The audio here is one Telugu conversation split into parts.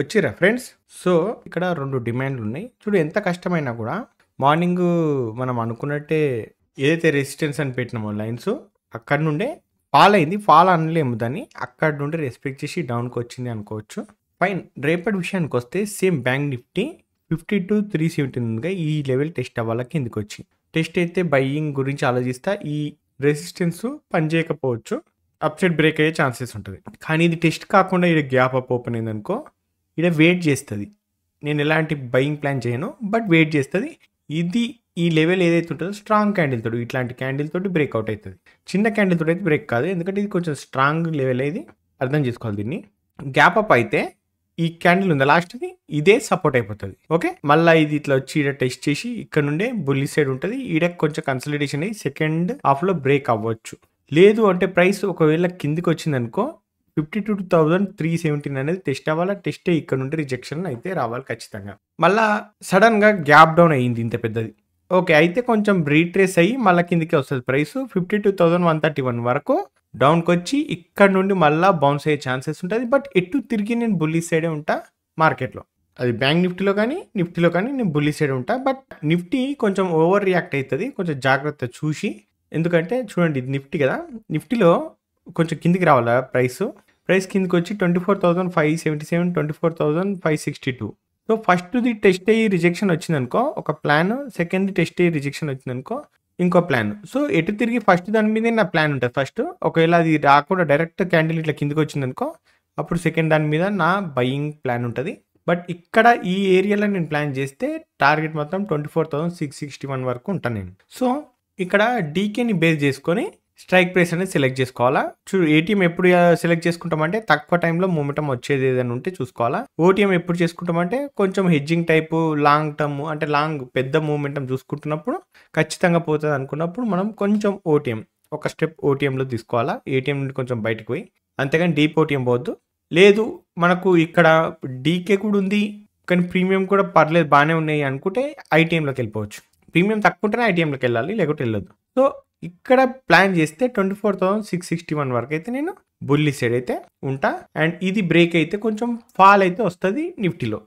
వచ్చిరా ఫ్రెండ్స్ సో ఇక్కడ రెండు డిమాండ్లు ఉన్నాయి చూడు ఎంత కష్టమైనా కూడా మార్నింగ్ మనం అనుకున్నట్టే ఏదైతే రెసిస్టెన్స్ అని పెట్టినామో లైన్స్ అక్కడ నుండే ఫాల్ అయింది ఫాల్ అనలేము దాన్ని అక్కడ నుండి రెస్పెక్ట్ చేసి డౌన్కి వచ్చింది అనుకోవచ్చు ఫైన్ రేపటి విషయానికి వస్తే same bank Nifty fifty two three seventy ఉందిగా ఈ లెవెల్ టెస్ట్ అవ్వాలి కిందికి వచ్చి టెస్ట్ అయితే బయ్యింగ్ గురించి ఆలోచిస్తా ఈ రెసిస్టెన్స్ పనిచేయకపోవచ్చు అప్సెట్ బ్రేక్ అయ్యే ఛాన్సెస్ ఉంటుంది కానీ ఇది టెస్ట్ కాకుండా ఇది గ్యాప్ అప్ ఓపెన్ అయిందనుకో ఇక్కడ వెయిట్ చేస్తుంది నేను ఎలాంటి బయింగ్ ప్లాన్ చేయను బట్ వెయిట్ చేస్తుంది ఇది ఈ లెవెల్ ఏదైతే ఉంటుందో స్ట్రాంగ్ క్యాండిల్ తోటి ఇట్లాంటి క్యాండిల్ తోటి బ్రేక్అవుట్ అవుతుంది చిన్న క్యాండిల్ తోటి అయితే బ్రేక్ కాదు ఎందుకంటే ఇది కొంచెం స్ట్రాంగ్ లెవెల్ ఇది అర్థం చేసుకోవాలి దీన్ని గ్యాప్ అప్ అయితే ఈ క్యాండిల్ ఉంది లాస్ట్కి ఇదే సపోర్ట్ అయిపోతుంది ఓకే మళ్ళీ ఇది ఇట్లా వచ్చి ఈడ టెస్ట్ చేసి ఇక్కడ నుండే బుల్లి సైడ్ ఉంటుంది ఈడ కొంచెం కన్సల్టేషన్ అయ్యి సెకండ్ హాఫ్లో బ్రేక్ అవ్వచ్చు లేదు అంటే ప్రైస్ ఒకవేళ కిందికి వచ్చిందనుకో fifty two thousand three seventeen అనేది టెస్ట్ అవ్వాలా టెస్ట్ ఇక్కడ నుండి రిజెక్షన్ అయితే రావాలి ఖచ్చితంగా మళ్ళా సడన్గా గ్యాప్ డౌన్ అయ్యింది ఇంత పెద్దది ఓకే అయితే కొంచెం రీట్రేస్ అయ్యి మళ్ళీ కిందికి వస్తుంది price fifty two thousand one thirty one వరకు డౌన్కి వచ్చి ఇక్కడ నుండి మళ్ళీ బౌన్స్ అయ్యే ఛాన్సెస్ ఉంటుంది బట్ ఎటు తిరిగి నేను బుల్లీ సైడే ఉంటా మార్కెట్లో అది బ్యాంక్ నిఫ్టీలో కానీ నిఫ్టీలో కానీ నేను బుల్లీ సైడ్ ఉంటా బట్ నిఫ్టీ కొంచెం ఓవర్ రియాక్ట్ అవుతుంది కొంచెం జాగ్రత్త చూసి ఎందుకంటే చూడండి ఇది నిఫ్టీ కదా నిఫ్టీలో కొంచెం కిందికి రావాలా ప్రైస్ ప్రైస్ కిందికి వచ్చి twenty four thousand five seventy seven twenty four thousand five sixty two so the test అయ్యి రిజెక్షన్ వచ్చిందనుకో ఒక ప్లాన్ సెకండ్ టెస్ట్ అయ్యి రిజెక్షన్ వచ్చిందనుకో ఇంకో ప్లాన్ సో ఎటు తిరిగి ఫస్ట్ దాని మీదే నా ప్లాన్ ఉంటుంది ఫస్ట్ ఒకవేళ అది రాకుండా డైరెక్ట్ క్యాండిల్ ఇట్లా కిందకి వచ్చిందనుకో అప్పుడు సెకండ్ దాని మీద నా బయింగ్ ప్లాన్ ఉంటుంది బట్ ఇక్కడ ఈ ఏరియాలో నేను ప్లాన్ చేస్తే టార్గెట్ మాత్రం twenty four thousand six sixty one వరకు ఉంటాను నేను సో ఇక్కడ డీకేని బేస్ చేసుకొని స్ట్రైక్ ప్రైస్ అనేది సెలెక్ట్ చేసుకోవాలా చూ ఏటీఎం ఎప్పుడు సెలెక్ట్ చేసుకుంటామంటే తక్కువ టైంలో మూమెంటం వచ్చేది ఏదైనా ఉంటే చూసుకోవాలా ఓటీఎం ఎప్పుడు చేసుకుంటామంటే కొంచెం హెడ్జింగ్ టైపు లాంగ్ టర్మ్ అంటే లాంగ్ పెద్ద మూమెంటం చూసుకుంటున్నప్పుడు ఖచ్చితంగా పోతుంది అనుకున్నప్పుడు మనం కొంచెం ఓటీఎం ఒక స్టెప్ ఓటీఎంలో తీసుకోవాలా ఏటీఎం నుండి కొంచెం బయటకు పోయి అంతేగాని డీప్ ఓటీఎం పోవద్దు లేదు మనకు ఇక్కడ డీకే కూడా ఉంది కానీ ప్రీమియం కూడా పర్లేదు బాగానే ఉన్నాయి అనుకుంటే ఐటీఎంలోకి వెళ్ళిపోవచ్చు ప్రీమియం తక్కువ ఉంటేనే ఐటీఎంలోకి వెళ్ళాలి లేకుంటే వెళ్ళదు సో ఇక్కడ ప్లాన్ చేస్తే twenty four thousand six sixty one వరకు అయితే నేను బుల్లి సైడ్ అయితే ఉంటా అండ్ ఇది బ్రేక్ అయితే కొంచెం ఫాల్ అయితే వస్తుంది నిఫ్టీలో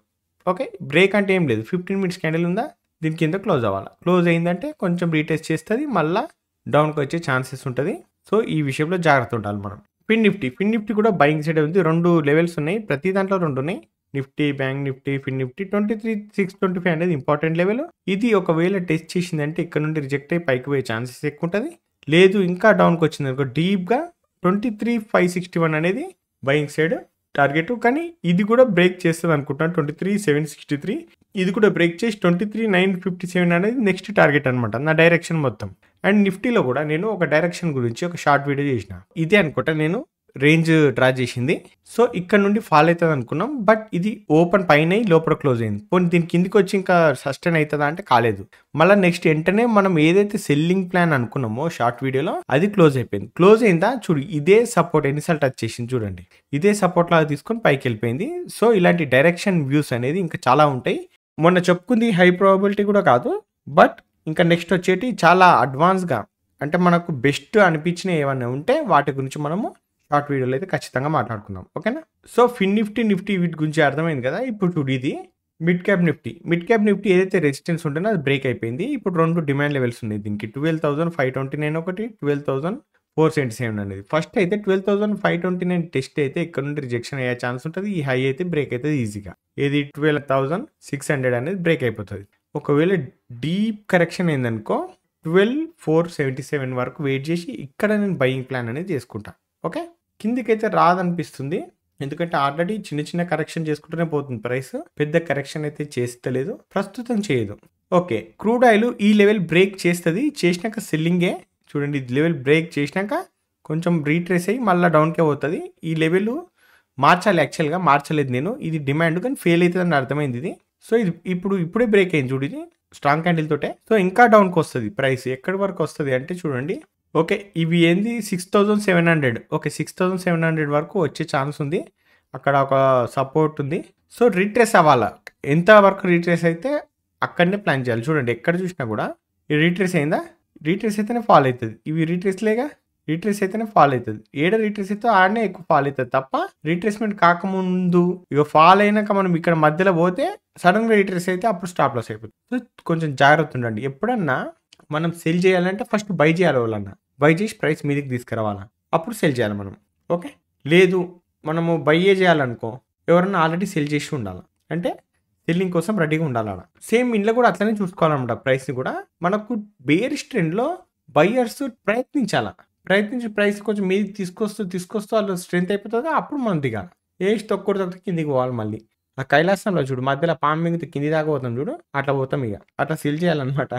ఓకే బ్రేక్ అంటే ఏం లేదు ఫిఫ్టీన్ మినిట్స్ క్యాండిల్ ఉందా దీని కింద క్లోజ్ అవ్వాలి క్లోజ్ అయిందంటే కొంచెం రీటెస్ట్ చేస్తుంది మళ్ళీ డౌన్కి వచ్చే ఛాన్సెస్ ఉంటుంది సో ఈ విషయంలో జాగ్రత్త ఉండాలి మనం పిన్ నిఫ్టీ పిన్ నిఫ్టీ కూడా బయింగ్ సైడ్ ఉంది రెండు లెవెల్స్ ఉన్నాయి ప్రతి దాంట్లో రెండు ఉన్నాయి Nifty bank Nifty fin Nifty twenty three six twenty five అనేది ఇంపార్టెంట్ లెవెల్ ఇది ఒకవేళ టెస్ట్ చేసిందంటే ఇక్కడ నుండి రిజెక్ట్ అయ్యి పైకి పోయే ఛాన్సెస్ ఎక్కువ ఉంటుంది లేదు ఇంకా డౌన్కి వచ్చింది అనుకో డీప్గా twenty three five sixty one అనేది బయింగ్ సైడ్ టార్గెట్ కానీ ఇది కూడా బ్రేక్ చేస్తుంది అనుకుంటున్నాను twenty three seven sixty three ఇది కూడా బ్రేక్ చేసి twenty three nine fifty seven అనేది నెక్స్ట్ టార్గెట్ అనమాట నా డైరెక్షన్ మొత్తం అండ్ నిఫ్టీలో కూడా నేను ఒక డైరెక్షన్ గురించి ఒక షార్ట్ వీడియో చేసిన ఇదే అనుకుంటా నేను రేంజ్ డ్రా చేసింది సో ఇక్కడ నుండి ఫాల్ అవుతుంది అనుకున్నాం బట్ ఇది ఓపెన్ పైన లోపల క్లోజ్ అయింది పోనీ దీని కిందికి వచ్చి ఇంకా సస్టైన్ అవుతుందా అంటే కాలేదు మళ్ళీ నెక్స్ట్ వెంటనే మనం ఏదైతే సెల్లింగ్ ప్లాన్ అనుకున్నామో షార్ట్ వీడియోలో అది క్లోజ్ అయిపోయింది క్లోజ్ అయిందా చూడు ఇదే సపోర్ట్ ఎన్నిసార్లు టచ్ చేసింది చూడండి ఇదే సపోర్ట్ లాగా తీసుకొని పైకి వెళ్ళిపోయింది సో ఇలాంటి డైరెక్షన్ వ్యూస్ అనేది ఇంకా చాలా ఉంటాయి మొన్న చెప్పుకుంది హై ప్రాబిలిటీ కూడా కాదు బట్ ఇంకా నెక్స్ట్ వచ్చేటి చాలా అడ్వాన్స్గా అంటే మనకు బెస్ట్ అనిపించినవి ఏమైనా ఉంటే వాటి గురించి మనము షార్ట్ వీడియోలో అయితే ఖచ్చితంగా మాట్లాడుకుందాం ఓకేనా సో ఫిన్ నిఫ్టీ నిఫ్టీ వీటి గురించి అర్థమైంది కదా ఇప్పుడు ఇది mid cap Nifty mid cap Nifty ఏదైతే రెసిస్టెన్స్ ఉంటుందో అది బ్రేక్ అయిపోయింది ఇప్పుడు రెండు డిమాండ్ లెవెల్స్ ఉన్నాయి దీనికి twelve thousand five twenty nine ఒకటి twelve thousand four seventy seven అనేది ఫస్ట్ అయితే twelve thousand five twenty nine test అయితే ఇక్కడ నుండి రిజెక్షన్ అయ్యే ఛాన్స్ ఉంటుంది ఈ హై అయితే బ్రేక్ అవుతుంది ఈజీగా ఏది ట్వెల్వ్ థౌసండ్ సిక్స్ హండ్రెడ్ అనేది బ్రేక్ అయిపోతుంది ఒకవేళ డీప్ కరెక్షన్ అయిందనుకో ట్వెల్వ్ ఫోర్ సెవెంటీ సెవెన్ వరకు వెయిట్ చేసి ఇక్కడ నేను బయింగ్ ప్లాన్ అనేది చేసుకుంటాను ఓకే కిందికైతే రాదనిపిస్తుంది ఎందుకంటే ఆల్రెడీ చిన్న చిన్న కరెక్షన్ చేసుకుంటూనే పోతుంది ప్రైస్ పెద్ద కరెక్షన్ అయితే చేస్తలేదు ప్రస్తుతం చేయదు ఓకే క్రూడ్ ఆయిల్ ఈ లెవెల్ బ్రేక్ చేస్తుంది చేసినాక సెల్లింగే చూడండి ఇది లెవెల్ బ్రేక్ చేసినాక కొంచెం రీట్రేస్ అయ్యి మళ్ళీ డౌన్కే పోతుంది ఈ లెవెల్ మార్చాలి యాక్చువల్గా మార్చలేదు నేను ఇది డిమాండ్ కానీ ఫెయిల్ అవుతుంది అని అర్థమైంది ఇది సో ఇది ఇప్పుడు ఇప్పుడే బ్రేక్ అయింది చూడు ఇది స్ట్రాంగ్ క్యాండిల్ తోటే సో ఇంకా డౌన్కి వస్తుంది ప్రైస్ ఎక్కడి వరకు వస్తుంది అంటే చూడండి ఓకే ఇవి ఏంది six thousand seven hundred okay six thousand seven hundred వరకు వచ్చే ఛాన్స్ ఉంది అక్కడ ఒక సపోర్ట్ ఉంది సో రీట్రేస్ అవ్వాలా ఎంత వరకు రీట్రేస్ అయితే అక్కడనే ప్లాన్ చేయాలి చూడండి ఎక్కడ చూసినా కూడా ఈ రీట్రేస్ అయిందా రీట్రేస్ అయితేనే ఫాల్ అవుతుంది ఇవి రీట్రేస్లేగా రీట్రేస్ అయితేనే ఫాల్ అవుతుంది ఏడ రీట్రేస్ అయితే ఆడనే ఎక్కువ ఫాల్ అవుతుంది తప్ప రీట్రేస్మెంట్ కాకముందు ఇక ఫాల్ అయినాక మనం ఇక్కడ మధ్యలో పోతే సడన్గా రీట్రేస్ అయితే అప్పుడు స్టాప్ లాస్ అయిపోతుంది కొంచెం జాగ్రత్త ఉండండి ఎప్పుడన్నా మనం సెల్ చేయాలంటే ఫస్ట్ బై చేయాలి వాళ్ళన్నా చేసి ప్రైస్ మీదకి తీసుకురావాలా అప్పుడు సెల్ చేయాలి మనం ఓకే లేదు మనము బయ్యే చేయాలనుకో ఎవరన్నా ఆల్రెడీ సెల్ చేసి ఉండాలి అంటే సెల్లింగ్ కోసం రెడీగా ఉండాలి అలా సేమ్ ఇంట్లో కూడా అట్లనే చూసుకోవాలన్నమాట ప్రైస్ని కూడా మనకు బేరిష్ ట్రెండ్లో బయ్యర్స్ ప్రయత్నించాలా ప్రయత్నించి ప్రైస్ కొంచెం మీదకి తీసుకొస్తూ తీసుకొస్తూ వాళ్ళు స్ట్రెంత్ అయిపోతుంది అప్పుడు మనం దిగాలి ఏ తొక్కడు తొక్క కిందికి పోవాలి మళ్ళీ ఆ కైలాసంలో చూడు మధ్యలో పామింగ్ కింది దాకా పోతాం చూడు అట్లా పోతాం ఇక అట్లా సెల్ చేయాలన్నమాట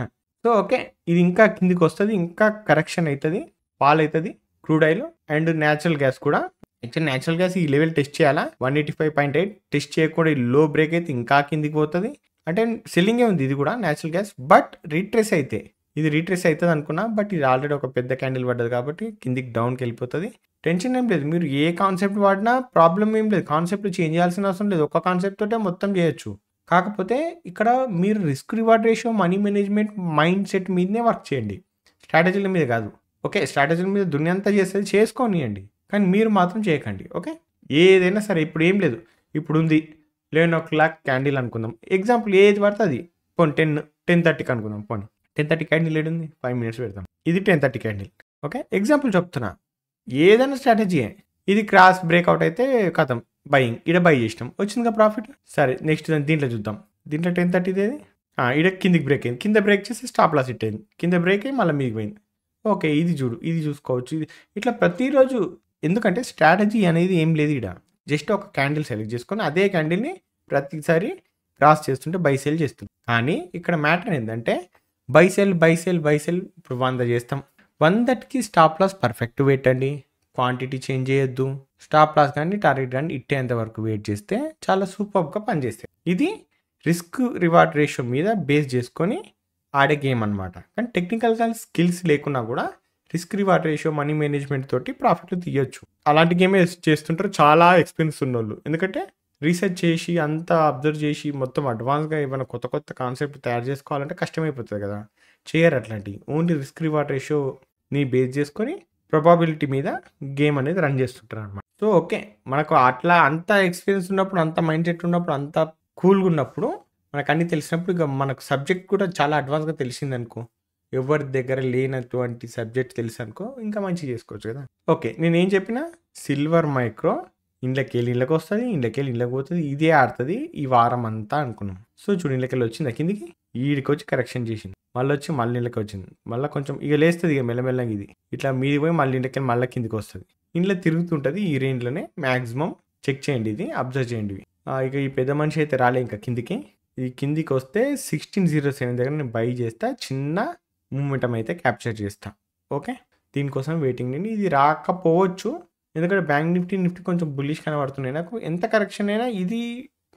సో ఓకే ఇది ఇంకా కిందికి వస్తుంది ఇంకా కరెక్షన్ అవుతుంది ఫాల్ అవుతుంది crude oil and natural gas కూడా యాక్చువల్ న్యాచురల్ గ్యాస్ ఈ లెవెల్ టెస్ట్ చేయాలా one eighty five point eight test చేయకుండా లో బ్రేక్ అయితే ఇంకా కిందికి పోతుంది అంటే సెల్లింగే ఉంది ఇది కూడా న్యాచురల్ గ్యాస్ బట్ రీట్రేస్ అయితే ఇది రీట్రేస్ అవుతుంది అనుకున్నా బట్ ఇది ఆల్రెడీ ఒక పెద్ద క్యాండిల్ పడ్డది కాబట్టి కిందికి డౌన్కి వెళ్ళిపోతుంది టెన్షన్ ఏం లేదు మీరు ఏ కాన్సెప్ట్ వాడినా ప్రాబ్లం ఏం లేదు కాన్సెప్ట్ చేంజ్ చేయాల్సిన అవసరం లేదు ఒక కాన్సెప్ట్ తోటే మొత్తం చేయొచ్చు కాకపోతే ఇక్కడ మీరు risk reward ratio money management mind set మీదనే వర్క్ చేయండి స్ట్రాటజీల మీద కాదు ఓకే స్ట్రాటజీల మీద దున్నంతా చేసేది చేసుకోనియండి కానీ మీరు మాత్రం చేయకండి ఓకే ఏదైనా సరే ఇప్పుడు ఏం లేదు ఇప్పుడు ఉంది లెవెన్ ఓ క్లాక్ క్యాండిల్ అనుకుందాం ఎగ్జాంపుల్ ఏది పడితే అది పోనీ టెన్ టెన్ థర్టీకి అనుకుందాం పోనీ టెన్ థర్టీ క్యాండిల్ ఏడుంది ఫైవ్ మినిట్స్ పెడతాం ఇది ten thirty candle okay example చెప్తున్నా ఏదైనా స్ట్రాటజీయే ఇది క్రాస్ బ్రేక్అవుట్ అయితే కథం బయింగ్ ఇడ బై చేసినాం వచ్చిందిగా ప్రాఫిట్ సరే నెక్స్ట్ దాన్ని దీంట్లో చూద్దాం దీంట్లో టెన్ థర్టీ ఇది ఇడ కిందికి బ్రేక్ అయింది కింద బ్రేక్ చేసి స్టాప్ లాస్ ఇట్ అయింది కింద బ్రేక్ అయ్యి మళ్ళీ మీకు పోయింది ఓకే ఇది చూడు ఇది చూసుకోవచ్చు ఇది ఇట్లా ప్రతిరోజు ఎందుకంటే స్ట్రాటజీ అనేది ఏం లేదు ఇక్కడ జస్ట్ ఒక క్యాండిల్ సెలెక్ట్ చేసుకొని అదే క్యాండిల్ని ప్రతిసారి క్రాస్ చేస్తుంటే బై సెల్ చేస్తుంది కానీ ఇక్కడ మ్యాటర్ ఏంటంటే buy sell buy sell buy sell ఇప్పుడు వంద చేస్తాం వందటికి స్టాప్ లాస్ పర్ఫెక్ట్ పెట్టండి క్వాంటిటీ చేంజ్ చేయొద్దు స్టాప్ లాస్ కానీ టార్గెట్ కానీ ఇట్టేంత వరకు వెయిట్ చేస్తే చాలా సూపర్గా పనిచేస్తాయి ఇది రిస్క్ రివార్డ్ రేషియో మీద బేస్ చేసుకొని ఆడే గేమ్ అనమాట కానీ టెక్నికల్గా స్కిల్స్ లేకున్నా కూడా risk reward ratio money management తోటి ప్రాఫిట్ తీయొచ్చు అలాంటి గేమే చేస్తుంటారు చాలా ఎక్స్పీరియన్స్ ఉన్నోళ్ళు ఎందుకంటే రీసెర్చ్ చేసి అంతా అబ్జర్వ్ చేసి మొత్తం అడ్వాన్స్గా ఏమైనా కొత్త కొత్త కాన్సెప్ట్ తయారు చేసుకోవాలంటే కష్టమైపోతుంది కదా చేయరు అట్లాంటివి ఓన్లీ రిస్క్ రివార్డ్ రేషియోని బేస్ చేసుకొని ప్రొబాబిలిటీ మీద గేమ్ అనేది రన్ చేస్తుంటారు అనమాట సో ఓకే మనకు అట్లా అంత ఎక్స్పీరియన్స్ ఉన్నప్పుడు అంత మైండ్ సెట్ ఉన్నప్పుడు అంత కూల్గా ఉన్నప్పుడు మనకు అన్ని తెలిసినప్పుడు ఇక మనకు సబ్జెక్ట్ కూడా చాలా అడ్వాన్స్గా తెలిసిందనుకో ఎవరి దగ్గర లేనటువంటి సబ్జెక్ట్ తెలుసు అనుకో ఇంకా మంచిగా చేసుకోవచ్చు కదా ఓకే నేను ఏం చెప్పిన సిల్వర్ మైక్రో ఇంట్లోకి వెళ్ళి ఇళ్ళకి వస్తుంది ఇంట్లోకి వెళ్ళి ఇండ్లకి పోతుంది ఇదే ఆడుతుంది ఈ వారం అంతా అనుకున్నాం సో చూడు ఇండ్లకి వెళ్ళి వచ్చింది కిందికి వీడికి వచ్చి కరెక్షన్ చేసింది మళ్ళీ వచ్చి మళ్ళీ ఇళ్ళకి వచ్చింది మళ్ళీ కొంచెం ఇక లేస్తుంది ఇక మెల్లమెల్లగా ఇది ఇట్లా మీది పోయి మళ్ళీ ఇంటికి వెళ్ళి మళ్ళీ కిందికి వస్తుంది ఇంట్లో తిరుగుతుంటుంది ఈ రేంజ్లోనే మ్యాక్సిమం చెక్ చేయండి ఇది అబ్జర్వ్ చేయండి ఇక ఈ పెద్ద మనిషి అయితే రాలే ఇంకా కిందికి ఈ కిందికి వస్తే సిక్స్టీన్ జీరో సెవెన్ దగ్గర నేను బై చేస్తా చిన్న మూమెంటం అయితే క్యాప్చర్ చేస్తా ఓకే దీనికోసం వెయిటింగ్ నేను ఇది రాకపోవచ్చు ఎందుకంటే బ్యాంక్ నిఫ్టీ నిఫ్టీ కొంచెం బుల్లిష్ కనబడుతున్నాయి నాకు ఎంత కరెక్షన్ అయినా ఇది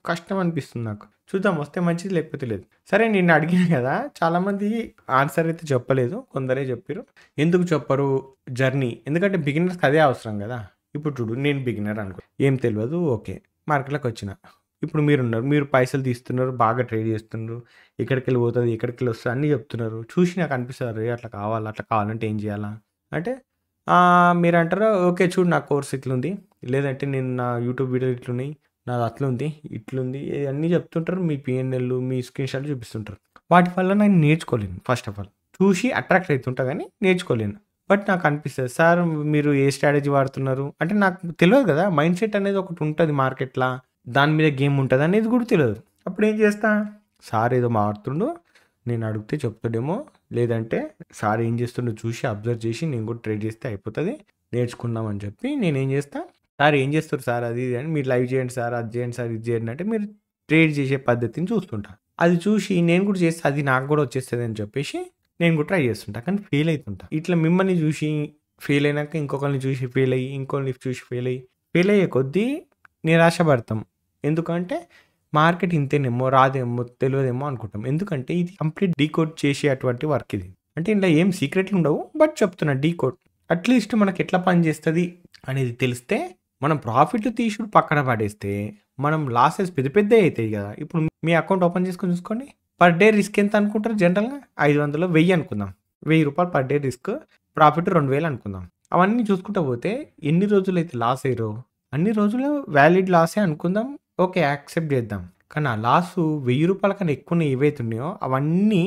కష్టం అనిపిస్తుంది నాకు చూద్దాం వస్తే మంచిది లేకపోతే లేదు సరే నేను అడిగిన కదా చాలామంది ఆన్సర్ అయితే చెప్పలేదు కొందరే చెప్పారు ఎందుకు చెప్పరు జర్నీ ఎందుకంటే బిగినర్స్కి అదే అవసరం కదా ఇప్పుడు చూడు నేను బిగినర్ అనుకో ఏం తెలియదు ఓకే మార్కెట్లోకి వచ్చిన ఇప్పుడు మీరున్నారు మీరు పైసలు తీస్తున్నారు బాగా ట్రేడ్ చేస్తున్నారు ఎక్కడికి వెళ్ళి పోతుంది ఎక్కడికి వెళ్ళి వస్తుంది అన్నీ చెప్తున్నారు చూసి నాకు అనిపిస్తారు అట్లా కావాలా అట్లా కావాలంటే ఏం చేయాలా అంటే మీరు అంటారా ఓకే చూడు నా కోర్స్ ఇట్లుంది లేదంటే నేను నా యూట్యూబ్ వీడియో ఇట్లున్నాయి నాది అట్లుంది ఇట్లుంది అన్నీ చెప్తుంటారు మీ పిఎన్ఎల్ మీ స్క్రీన్ షాట్లు చూపిస్తుంటారు వాటి వల్ల నేను నేర్చుకోలేను ఫస్ట్ ఆఫ్ ఆల్ చూసి అట్రాక్ట్ అవుతుంటా కానీ నేర్చుకోలేను బట్ నాకు అనిపిస్తుంది సార్ మీరు ఏ స్ట్రాటజీ వాడుతున్నారు అంటే నాకు తెలియదు కదా మైండ్ సెట్ అనేది ఒకటి ఉంటుంది మార్కెట్లో దాని మీద గేమ్ ఉంటుంది అనేది కూడా తెలియదు అప్పుడు ఏం చేస్తా సార్ ఏదో మారుతుండు నేను అడిగితే చెప్తాడేమో లేదంటే సార్ ఏం చేస్తుండో చూసి అబ్జర్వ్ చేసి నేను కూడా ట్రేడ్ చేస్తే అయిపోతుంది నేర్చుకుందామని చెప్పి నేను ఏం చేస్తా సార్ ఏం చేస్తారు సార్ అది ఇది అని మీరు లైవ్ చేయండి సార్ అది చేయండి సార్ ఇది చేయండి అంటే మీరు ట్రేడ్ చేసే పద్ధతిని చూస్తుంటా అది చూసి నేను కూడా చేస్తే అది నాకు కూడా వచ్చేస్తుంది అని చెప్పేసి నేను కూడా ట్రై చేస్తుంటా కానీ ఫెయిల్ అవుతుంటా ఇట్లా మిమ్మల్ని చూసి ఫెయిల్ అయినాక ఇంకొకరిని చూసి ఫెయిల్ అయ్యి ఇంకొకరిని చూసి ఫెయిల్ అయ్యి ఫెయిల్ అయ్యే కొద్దీ నిరాశపడతాం ఎందుకంటే మార్కెట్ ఇంతేనేమో రాదేమో తెలియదేమో అనుకుంటాం ఎందుకంటే ఇది కంప్లీట్ డీకోడ్ చేసే అటువంటి వర్క్ ఇది అంటే ఇంట్లో ఏం సీక్రెట్లు ఉండవు బట్ చెప్తున్నా డీకోడ్ అట్లీస్ట్ మనకి ఎట్లా పనిచేస్తుంది అనేది తెలిస్తే మనం ప్రాఫిట్ తీసుడు పక్కన పడేస్తే మనం లాసెస్ పెద్ద పెద్ద అవుతాయి కదా ఇప్పుడు మీ అకౌంట్ ఓపెన్ చేసుకొని చూసుకోండి పర్ డే రిస్క్ ఎంత అనుకుంటారు జనరల్గా ఐదు వందలు వెయ్యి అనుకుందాం వెయ్యి రూపాయలు పర్ డే రిస్క్ ప్రాఫిట్ రెండు వేలు అనుకుందాం అవన్నీ చూసుకుంటా పోతే ఎన్ని రోజులు అయితే లాస్ అయ్యారో అన్ని రోజులు వ్యాలిడ్ లాసే అనుకుందాం ఓకే యాక్సెప్ట్ చేద్దాం కానీ ఆ లాస్ వెయ్యి రూపాయల కన్నా ఎక్కువ ఏవైతే ఉన్నాయో అవన్నీ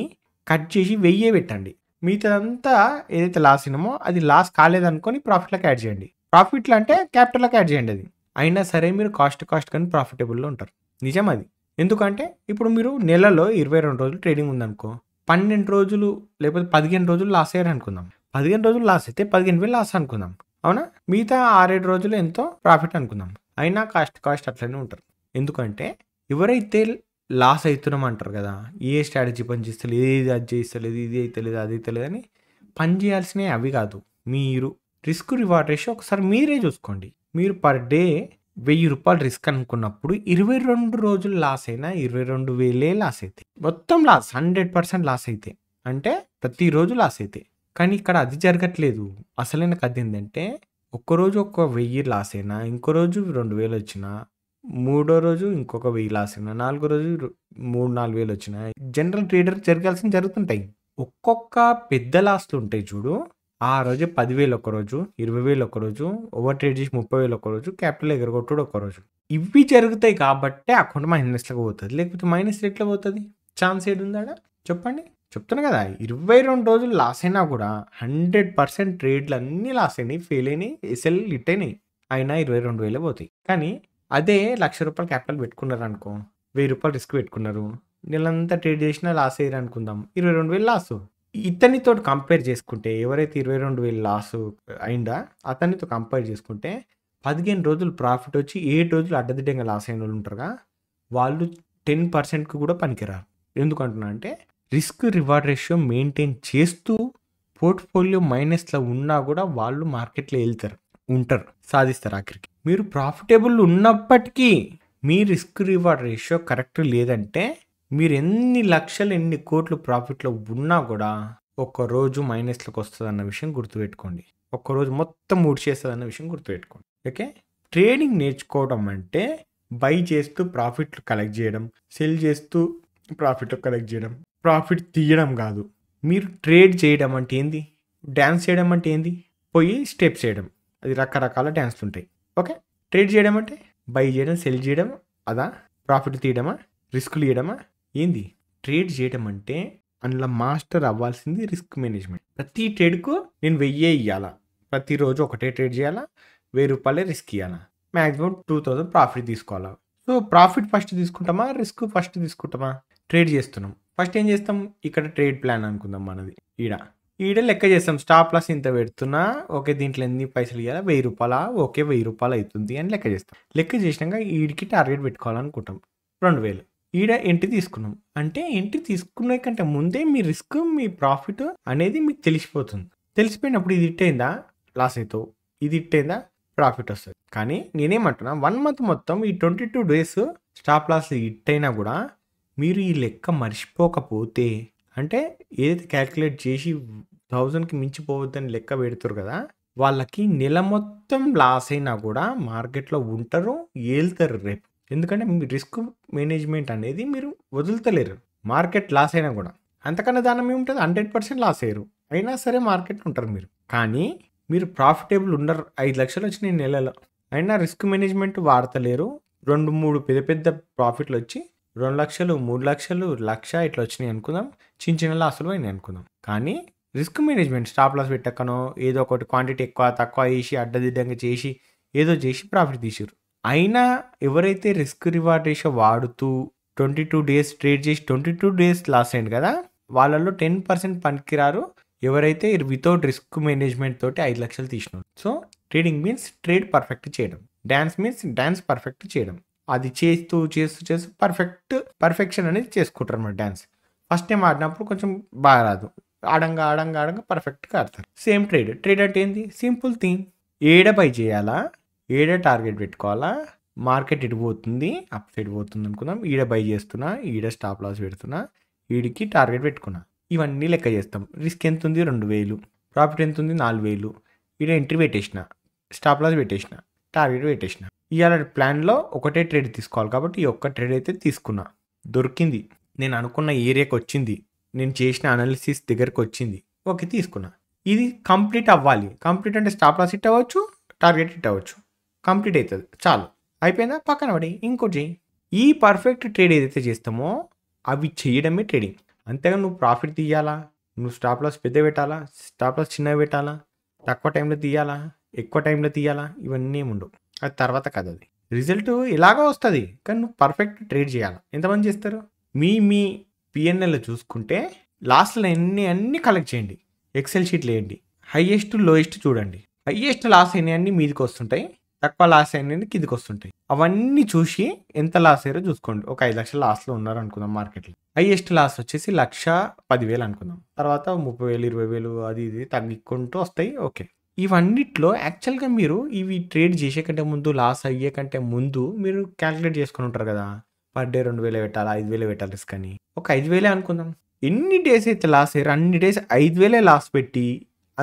కట్ చేసి వెయ్యే పెట్టండి మిగతాదంతా ఏదైతే లాస్ అయినామో అది లాస్ కాలేదనుకొని ప్రాఫిట్లోకి యాడ్ చేయండి ప్రాఫిట్లో అంటే క్యాపిటల్లోకి యాడ్ చేయండి అది అయినా సరే మీరు కాస్ట్ కాస్ట్ కానీ ప్రాఫిటబుల్లో ఉంటారు నిజం అది ఎందుకంటే ఇప్పుడు మీరు నెలలో ఇరవై రెండు రోజులు ట్రేడింగ్ ఉందనుకో పన్నెండు రోజులు లేకపోతే పదిహేను రోజులు లాస్ అయ్యారు అనుకుందాం పదిహేను రోజులు లాస్ అయితే పదిహేను వేలు లాస్ అనుకుందాం అవునా మిగతా ఆరేడు రోజులు ఎంతో ప్రాఫిట్ అనుకుందాం అయినా కాస్ట్ కాస్ట్ అట్లనే ఉంటారు ఎందుకంటే ఎవరైతే లాస్ అవుతున్నాం అంటారు కదా ఏ స్ట్రాటజీ పని చేస్తలేదు ఏది అది చేస్తలేదు ఇది అవుతలేదు అది అయితే అని పని చేయాల్సినవి అవి కాదు మీరు రిస్క్ రివార్డ్ రేషియో ఒకసారి మీరే చూసుకోండి మీరు పర్ డే వెయ్యి రూపాయలు రిస్క్ అనుకున్నప్పుడు ఇరవై రెండు రోజులు లాస్ అయినా ఇరవై రెండు వేలే లాస్ అవుతాయి మొత్తం లాస్ హండ్రెడ్ పర్సెంట్ లాస్ అవుతాయి అంటే ప్రతిరోజు లాస్ అవుతాయి కానీ ఇక్కడ అది జరగట్లేదు అసలైన కథ ఏంటంటే ఒక్కరోజు ఒక్క వెయ్యి లాస్ అయినా ఇంకో రోజు రెండు వేలు వచ్చినా మూడో రోజు ఇంకొక వెయ్యి లాస్ అయినా నాలుగో రోజు మూడు నాలుగు వేలు వచ్చినాయి జనరల్ ట్రేడర్ జరగాల్సిన జరుగుతుంటాయి ఒక్కొక్క పెద్ద లాస్లు ఉంటాయి చూడు ఆ రోజు పదివేలు రోజు ఇరవై వేలు రోజు ఓవర్ ట్రేడ్ చేసి ముప్పై వేలు రోజు క్యాపిటల్ ఎగరగొట్టుడు రోజు ఇవి జరుగుతాయి కాబట్టి అకౌంట్ మైనస్లోకి పోతుంది లేకపోతే మైనస్ రేట్లో పోతుంది ఛాన్స్ ఏడు ఉందా చెప్పండి చెప్తున్నా కదా ఇరవై రెండు రోజులు లాస్ అయినా కూడా హండ్రెడ్ పర్సెంట్ ట్రేడ్లు అన్నీ లాస్ అయినాయి ఫెయిల్ అయినాయి ఎస్ఎల్ లిట్ అయినాయి అయినా ఇరవై రెండు వేలే పోతాయి కానీ అదే లక్ష రూపాయలు క్యాపిటల్ పెట్టుకున్నారు అనుకో వెయ్యి రూపాయలు రిస్క్ పెట్టుకున్నారు నెలంతా ట్రేడ్ చేసినా లాస్ అయ్యారు అనుకుందాం ఇరవై రెండు వేలు లాసు ఇతనితో కంపేర్ చేసుకుంటే ఎవరైతే ఇరవై రెండు వేలు లాస్ అయిందా అతనితో కంపేర్ చేసుకుంటే పదిహేను రోజులు ప్రాఫిట్ వచ్చి ఏడు రోజులు అడ్డదిడ్డంగా లాస్ అయిన వాళ్ళు ఉంటారుగా వాళ్ళు టెన్ పర్సెంట్కి కూడా పనికిరారు ఎందుకంటున్నా అంటే రిస్క్ రివార్డ్ రేషియో మెయింటైన్ చేస్తూ పోర్ట్ఫోలియో మైనస్లో ఉన్నా కూడా వాళ్ళు మార్కెట్లో వెళ్తారు ఉంటారు సాధిస్తారు ఆఖరికి మీరు ప్రాఫిటబుల్ ఉన్నప్పటికీ మీ రిస్క్ రివార్డ్ రేషియో కరెక్ట్ లేదంటే మీరు ఎన్ని లక్షలు ఎన్ని కోట్లు ప్రాఫిట్లో ఉన్నా కూడా ఒక్కరోజు మైనస్లోకి వస్తుంది అన్న విషయం గుర్తుపెట్టుకోండి ఒక్కరోజు మొత్తం చేస్తుంది అన్న విషయం గుర్తుపెట్టుకోండి ఓకే ట్రేడింగ్ నేర్చుకోవడం అంటే బై చేస్తూ ప్రాఫిట్లు కలెక్ట్ చేయడం సెల్ చేస్తూ ప్రాఫిట్ కలెక్ట్ చేయడం ప్రాఫిట్ తీయడం కాదు మీరు ట్రేడ్ చేయడం అంటే ఏంది డ్యాన్స్ చేయడం అంటే ఏంది పోయి స్టెప్స్ చేయడం అది రకరకాల డ్యాన్స్లు ఉంటాయి ఓకే ట్రేడ్ చేయడం అంటే బై చేయడం సెల్ చేయడం అదా ప్రాఫిట్ తీయడమా రిస్క్లు ఇవ్వడమా ఏంది ట్రేడ్ చేయడం అంటే అందులో మాస్టర్ అవ్వాల్సింది రిస్క్ మేనేజ్మెంట్ ప్రతి ట్రేడ్కు నేను వెయ్యే ఇవ్వాలా ప్రతిరోజు ఒకటే ట్రేడ్ చేయాలా వెయ్యి రూపాయలే రిస్క్ ఇవ్వాలా మ్యాక్సిమం టూ థౌజండ్ ప్రాఫిట్ తీసుకోవాలా సో ప్రాఫిట్ ఫస్ట్ తీసుకుంటామా రిస్క్ ఫస్ట్ తీసుకుంటామా ట్రేడ్ చేస్తున్నాం ఫస్ట్ ఏం చేస్తాం ఇక్కడ ట్రేడ్ ప్లాన్ అనుకుందాం మనది ఈడ ఈడ లెక్క చేస్తాం స్టాప్ లాస్ ఇంత పెడుతున్నా ఓకే దీంట్లో ఎన్ని పైసలు ఇవ్వాలా వెయ్యి రూపాయల ఓకే వెయ్యి రూపాయలు అవుతుంది అని లెక్క చేస్తాం లెక్క చేసినాక ఈడికి టార్గెట్ పెట్టుకోవాలనుకుంటాం రెండు వేలు ఈడ ఎంట్రీ తీసుకున్నాం అంటే ఎంట్రీ తీసుకునే కంటే ముందే మీ రిస్క్ మీ ప్రాఫిట్ అనేది మీకు తెలిసిపోతుంది తెలిసిపోయినప్పుడు ఇది ఇట్టయిందా లాస్ అవుతావు ఇది ఇట్టయిందా ప్రాఫిట్ వస్తుంది కానీ నేనేమంటున్నా వన్ మంత్ మొత్తం ఈ twenty two days stop loss hit అయినా కూడా మీరు ఈ లెక్క మర్చిపోకపోతే అంటే ఏదైతే క్యాల్కులేట్ చేసి థౌజండ్కి మించిపోవద్దని లెక్క పెడతారు కదా వాళ్ళకి నెల మొత్తం లాస్ అయినా కూడా మార్కెట్లో ఉంటారు ఏళ్తారు రేపు ఎందుకంటే మీ రిస్క్ మేనేజ్మెంట్ అనేది మీరు వదులుతలేరు మార్కెట్ లాస్ అయినా కూడా అంతకన్నా దానం ఏముంటుంది హండ్రెడ్ పర్సెంట్ లాస్ అయ్యారు అయినా సరే మార్కెట్ ఉంటారు మీరు కానీ మీరు ప్రాఫిటబుల్ ఉండరు ఐదు లక్షలు వచ్చినాయి నెలలో అయినా రిస్క్ మేనేజ్మెంట్ వాడతలేరు రెండు మూడు పెద్ద పెద్ద ప్రాఫిట్లు వచ్చి రెండు లక్షలు మూడు లక్షలు లక్ష ఇట్లా వచ్చినాయి అనుకుందాం చిన్న చిన్న లాసులు అయినాయి అనుకుందాం కానీ రిస్క్ మేనేజ్మెంట్ స్టాప్ లాస్ పెట్టకనో ఏదో ఒకటి క్వాంటిటీ ఎక్కువ తక్కువ చేసి అడ్డదిడ్డంగా చేసి ఏదో చేసి ప్రాఫిట్ తీసారు అయినా ఎవరైతే రిస్క్ రివార్డ్ రేషో వాడుతూ ట్వంటీ టూ డేస్ ట్రేడ్ చేసి ట్వంటీ టూ డేస్ లాస్ అయింది కదా వాళ్ళల్లో టెన్ పర్సెంట్ పనికిరారు ఎవరైతే వితౌట్ రిస్క్ మేనేజ్మెంట్ తోటి ఐదు లక్షలు తీసినారు so trading means trade perfect చేయడం డ్యాన్స్ మీన్స్ డ్యాన్స్ పర్ఫెక్ట్ చేయడం అది చేస్తూ చేస్తూ చేస్తూ పర్ఫెక్ట్ పర్ఫెక్షన్ అనేది చేసుకుంటారు అనమాట డ్యాన్స్ ఫస్ట్ టైం ఆడినప్పుడు కొంచెం బాగా రాదు ఆడంగా ఆడంగా ఆడంగా పర్ఫెక్ట్గా ఆడతారు సేమ్ ట్రేడ్ ట్రేడ్ అంటే ఏంది సింపుల్ థింగ్ ఏడ బై చేయాలా ఏడ టార్గెట్ పెట్టుకోవాలా మార్కెట్ ఇటు పోతుంది అప్ సైడ్ పోతుంది అనుకుందాం ఈడ బై చేస్తున్నా ఈడ స్టాప్ లాస్ పెడుతున్నా ఈడికి టార్గెట్ పెట్టుకున్నా ఇవన్నీ లెక్క చేస్తాం రిస్క్ ఎంత ఉంది రెండు వేలు ప్రాఫిట్ ఎంత ఉంది నాలుగు వేలు ఈడ ఎంట్రీ పెట్టేసిన స్టాప్ లాస్ పెట్టేసిన టార్గెట్ పెట్టేసిన ఇవాళ ప్లాన్లో ఒకటే ట్రేడ్ తీసుకోవాలి కాబట్టి ఈ ఒక్క ట్రేడ్ అయితే తీసుకున్నా దొరికింది నేను అనుకున్న ఏరియాకి వచ్చింది నేను చేసిన అనాలిసిస్ దగ్గరకు వచ్చింది ఓకే తీసుకున్నా ఇది కంప్లీట్ అవ్వాలి కంప్లీట్ అంటే స్టాప్ లాస్ ఇట్ అవ్వచ్చు టార్గెట్ ఇట్ అవ్వచ్చు కంప్లీట్ అవుతుంది చాలు అయిపోయిందా పక్కన పడి ఇంకోటి ఈ పర్ఫెక్ట్ ట్రేడ్ ఏదైతే చేస్తామో అవి చేయడమే ట్రేడింగ్ అంతేగా నువ్వు ప్రాఫిట్ తీయాలా నువ్వు స్టాప్ లాస్ పెద్ద పెట్టాలా స్టాప్ లాస్ చిన్నవి పెట్టాలా తక్కువ టైంలో తీయాలా ఎక్కువ టైంలో తీయాలా ఇవన్నీ ఉండవు అది తర్వాత కదా అది రిజల్ట్ ఇలాగో వస్తుంది కానీ నువ్వు పర్ఫెక్ట్ ట్రేడ్ చేయాలి ఎంతమంది చేస్తారు మీ మీ పిఎన్ఎల్ చూసుకుంటే లాస్ట్లో ఎన్ని అన్ని కలెక్ట్ చేయండి ఎక్సెల్ షీట్లు వేయండి హైయెస్ట్ లోయెస్ట్ చూడండి హైయెస్ట్ లాస్ అయినాయన్నీ మీదకి వస్తుంటాయి తక్కువ లాస్ అయినాయి కిందికి వస్తుంటాయి అవన్నీ చూసి ఎంత లాస్ అయ్యారో చూసుకోండి ఒక ఐదు లక్షల లాస్లో ఉన్నారు అనుకుందాం మార్కెట్లో హయ్యెస్ట్ లాస్ వచ్చేసి లక్ష పదివేలు అనుకుందాం తర్వాత ముప్పై వేలు ఇరవై వేలు అది ఇది తగ్గిక్కుంటూ వస్తాయి ఓకే ఇవన్నిట్లో యాక్చువల్గా మీరు ఇవి ట్రేడ్ చేసే కంటే ముందు లాస్ అయ్యే కంటే ముందు మీరు క్యాల్కులేట్ చేసుకుని ఉంటారు కదా పర్ డే రెండు వేలు పెట్టాలి ఐదు వేలు పెట్టాలి రిస్క్ అని ఒక ఐదు వేలే అనుకుందాం ఎన్ని డేస్ అయితే లాస్ అయ్యారు అన్ని డేస్ ఐదు వేలే లాస్ పెట్టి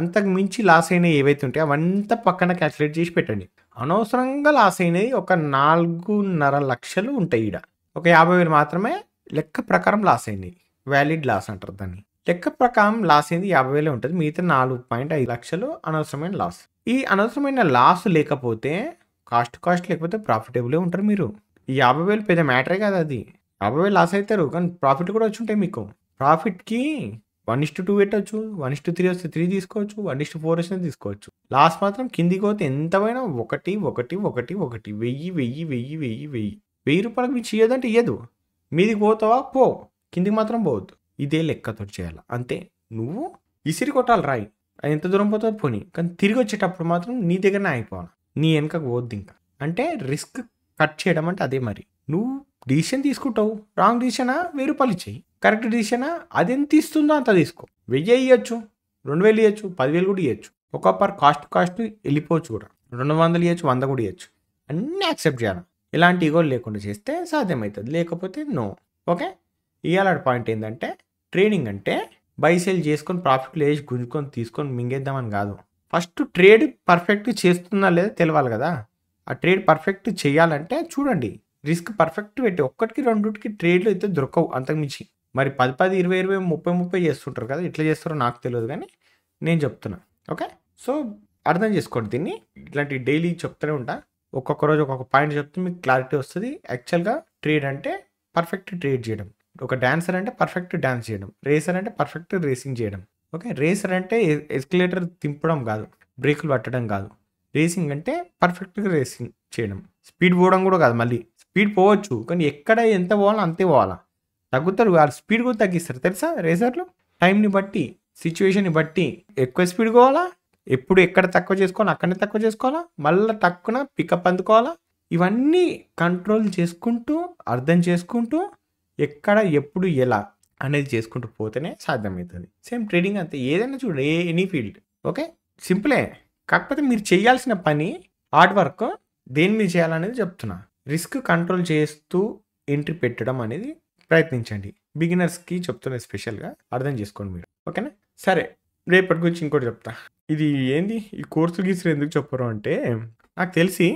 అంతకు మించి లాస్ అయినవి ఏవైతే ఉంటాయో అవంతా పక్కన క్యాల్కులేట్ చేసి పెట్టండి అనవసరంగా లాస్ అయినది ఒక నాలుగున్నర లక్షలు ఉంటాయి ఈడ ఒక యాభై వేలు మాత్రమే లెక్క ప్రకారం లాస్ అయినాయి వ్యాలిడ్ లాస్ అంటారు దాన్ని లెక్క ప్రకారం లాస్ అయింది యాభై వేలే ఉంటుంది మిగతా నాలుగు పాయింట్ ఐదు లక్షలు అనవసరమైన లాస్ ఈ అనవసరమైన లాస్ లేకపోతే కాస్ట్ కాస్ట్ లేకపోతే ప్రాఫిటబులే ఉంటారు మీరు ఈ యాభై వేలు పెద్ద మ్యాటరే కదా అది యాభై వేలు లాస్ అవుతారు కానీ ప్రాఫిట్ కూడా వచ్చి ఉంటాయి మీకు ప్రాఫిట్కి వన్ ఇస్ట్ టూ పెట్టవచ్చు వన్ ఇస్ట్ త్రీ వస్తే త్రీ తీసుకోవచ్చు వన్ ఇస్ట్ ఫోర్ వస్తే తీసుకోవచ్చు లాస్ట్ మాత్రం కిందికి పోతే ఎంతమైనా ఒకటి ఒకటి ఒకటి ఒకటి వెయ్యి వెయ్యి వెయ్యి వెయ్యి వెయ్యి వెయ్యి రూపాయలకు మించి చేయదంటే ఇయ్యదు మీదికి పోతావా పో కిందికి మాత్రం పోవద్దు ఇదే లెక్కతో చేయాలి అంతే నువ్వు ఇసిరి కొట్టాలి రాయి ఎంత దూరం పోతుంది పోనీ కానీ తిరిగి వచ్చేటప్పుడు మాత్రం నీ దగ్గరనే ఆగిపోవాలి నీ వెనకకు పోద్ది ఇంకా అంటే రిస్క్ కట్ చేయడం అంటే అదే మరి నువ్వు డిసిషన్ తీసుకుంటావు రాంగ్ డిసిషనా వేరు రూపాయలు ఇచ్చేయి కరెక్ట్ డిసిషనా అది ఎంత ఇస్తుందో అంత తీసుకో వెయ్యి ఇవ్వచ్చు రెండు వేలు ఇవ్వచ్చు పదివేలు కూడా ఇవ్వచ్చు ఒక పర్ కాస్ట్ కాస్ట్ వెళ్ళిపోవచ్చు కూడా రెండు వందలు ఇవ్వచ్చు వంద కూడా ఇవ్వచ్చు అన్నీ యాక్సెప్ట్ చేయాలి ఇలాంటి ఈగోలు లేకుండా చేస్తే సాధ్యమవుతుంది లేకపోతే నో ఓకే ఇవాళ పాయింట్ ఏంటంటే ట్రేడింగ్ అంటే బై సేల్ చేసుకొని ప్రాఫిట్లు వేసి గుంజుకొని తీసుకొని మింగేద్దామని కాదు ఫస్ట్ ట్రేడ్ పర్ఫెక్ట్ చేస్తుందా లేదా తెలవాలి కదా ఆ ట్రేడ్ పర్ఫెక్ట్ చేయాలంటే చూడండి రిస్క్ పర్ఫెక్ట్ పెట్టి ఒక్కటికి రెండుకి ట్రేడ్లు అయితే దొరకవు అంతకుమించి మరి పది పది ఇరవై ఇరవై ముప్పై ముప్పై చేస్తుంటారు కదా ఇట్లా చేస్తారో నాకు తెలియదు కానీ నేను చెప్తున్నా ఓకే సో అర్థం చేసుకోండి దీన్ని ఇట్లాంటి డైలీ చెప్తూనే ఉంటా ఒక్కొక్క రోజు ఒక్కొక్క పాయింట్ చెప్తే మీకు క్లారిటీ వస్తుంది యాక్చువల్గా ట్రేడ్ అంటే పర్ఫెక్ట్ ట్రేడ్ చేయడం ఒక డాన్సర్ అంటే పర్ఫెక్ట్ డాన్స్ చేయడం రేసర్ అంటే పర్ఫెక్ట్ రేసింగ్ చేయడం ఓకే రేసర్ అంటే ఎస్కలేటర్ తింపడం కాదు బ్రేకులు పట్టడం కాదు రేసింగ్ అంటే పర్ఫెక్ట్గా రేసింగ్ చేయడం స్పీడ్ పోవడం కూడా కాదు మళ్ళీ స్పీడ్ పోవచ్చు కానీ ఎక్కడ ఎంత పోవాలో అంతే పోవాలా తగ్గుతారు వాళ్ళు స్పీడ్ కూడా తగ్గిస్తారు తెలుసా రేసర్లు టైంని బట్టి సిచ్యువేషన్ని బట్టి ఎక్కువ స్పీడ్ పోవాలా ఎప్పుడు ఎక్కడ తక్కువ చేసుకోవాలి అక్కడనే తక్కువ చేసుకోవాలా మళ్ళీ తక్కువ పికప్ అందుకోవాలా ఇవన్నీ కంట్రోల్ చేసుకుంటూ అర్థం చేసుకుంటూ ఎక్కడ ఎప్పుడు ఎలా అనేది చేసుకుంటూ పోతేనే సాధ్యమవుతుంది సేమ్ ట్రేడింగ్ అంతే ఏదైనా చూడు ఏ ఎనీ ఫీల్డ్ ఓకే సింపులే కాకపోతే మీరు చేయాల్సిన పని హార్డ్ వర్క్ దేని మీద చేయాలనేది చెప్తున్నా రిస్క్ కంట్రోల్ చేస్తూ ఎంట్రీ పెట్టడం అనేది ప్రయత్నించండి బిగినర్స్కి చెప్తున్నా స్పెషల్గా అర్థం చేసుకోండి మీరు ఓకేనా సరే రేపటి గురించి ఇంకోటి చెప్తా ఇది ఏంది ఈ కోర్సు గీసులు ఎందుకు చెప్పరు అంటే నాకు తెలిసి